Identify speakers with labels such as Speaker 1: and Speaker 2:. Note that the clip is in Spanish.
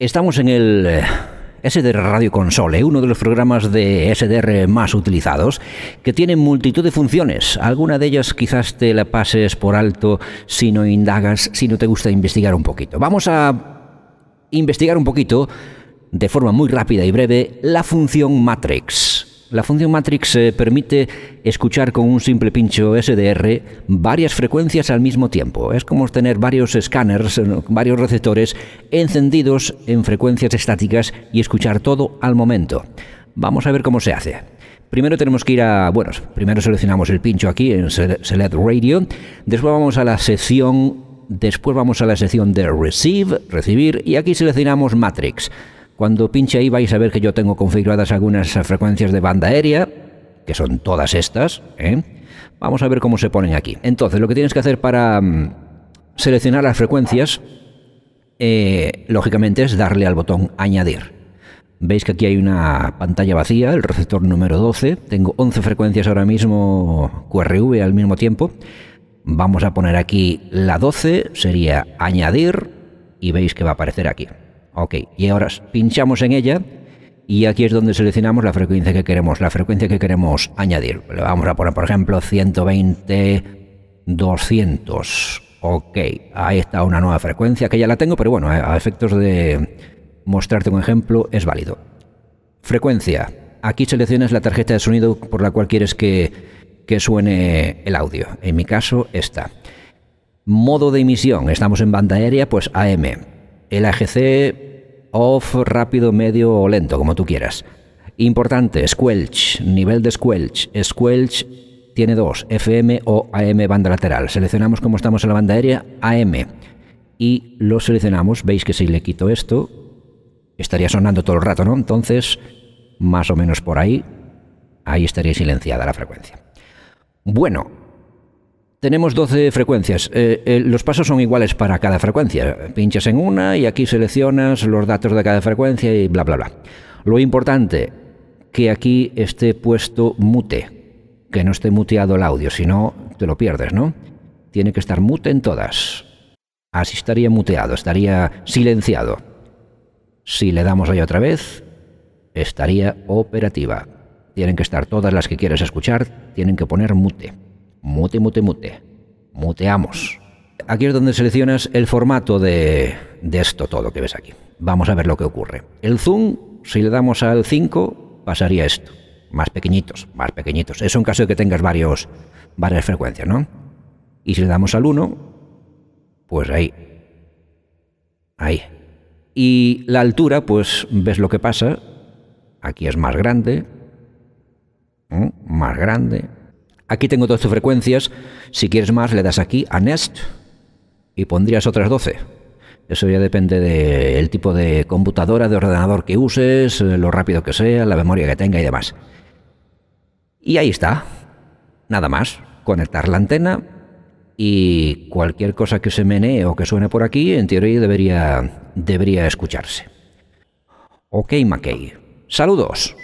Speaker 1: Estamos en el eh, SDR Radio Console, eh, uno de los programas de SDR más utilizados, que tiene multitud de funciones. Alguna de ellas quizás te la pases por alto si no indagas, si no te gusta investigar un poquito. Vamos a investigar un poquito, de forma muy rápida y breve, la función Matrix. La función Matrix eh, permite escuchar con un simple pincho SDR varias frecuencias al mismo tiempo. Es como tener varios escáneres, eh, varios receptores encendidos en frecuencias estáticas y escuchar todo al momento. Vamos a ver cómo se hace. Primero tenemos que ir a, bueno, primero seleccionamos el pincho aquí en Select Radio, después vamos a la sección, después vamos a la sección de Receive, recibir, y aquí seleccionamos Matrix. Cuando pinche ahí vais a ver que yo tengo configuradas algunas frecuencias de banda aérea, que son todas estas. ¿eh? Vamos a ver cómo se ponen aquí. Entonces, lo que tienes que hacer para mm, seleccionar las frecuencias, eh, lógicamente, es darle al botón añadir. Veis que aquí hay una pantalla vacía, el receptor número 12. Tengo 11 frecuencias ahora mismo QRV al mismo tiempo. Vamos a poner aquí la 12, sería añadir, y veis que va a aparecer aquí. Ok, y ahora pinchamos en ella y aquí es donde seleccionamos la frecuencia que queremos, la frecuencia que queremos añadir. Le vamos a poner, por ejemplo, 120, 200. Ok, ahí está una nueva frecuencia que ya la tengo, pero bueno, a efectos de mostrarte un ejemplo, es válido. Frecuencia. Aquí seleccionas la tarjeta de sonido por la cual quieres que, que suene el audio. En mi caso, esta. Modo de emisión. Estamos en banda aérea, pues AM. El AGC off, rápido, medio o lento, como tú quieras. Importante, squelch, nivel de squelch. Squelch tiene dos, FM o AM banda lateral. Seleccionamos como estamos en la banda aérea, AM. Y lo seleccionamos, veis que si le quito esto, estaría sonando todo el rato, ¿no? Entonces, más o menos por ahí, ahí estaría silenciada la frecuencia. Bueno, tenemos 12 frecuencias. Eh, eh, los pasos son iguales para cada frecuencia. Pinchas en una y aquí seleccionas los datos de cada frecuencia y bla, bla, bla. Lo importante, que aquí esté puesto mute, que no esté muteado el audio, si no te lo pierdes, ¿no? Tiene que estar mute en todas. Así estaría muteado, estaría silenciado. Si le damos ahí otra vez, estaría operativa. Tienen que estar todas las que quieres escuchar, tienen que poner mute mute, mute, mute. Muteamos. Aquí es donde seleccionas el formato de, esto todo que ves aquí. Vamos a ver lo que ocurre. El zoom, si le damos al 5, pasaría esto. Más pequeñitos, más pequeñitos. Eso un caso de que tengas varios, varias frecuencias, ¿no? Y si le damos al 1, pues ahí. Ahí. Y la altura, pues ves lo que pasa. Aquí es más grande. ¿eh? Más grande Aquí tengo 12 frecuencias. Si quieres más, le das aquí a Nest y pondrías otras 12. Eso ya depende del tipo de computadora, de ordenador que uses, eh, lo rápido que sea, la memoria que tenga y demás. Y ahí está. Nada más. Conectar la antena y cualquier cosa que se menee o que suene por aquí, en teoría debería, debería escucharse. Ok, McKay. Saludos.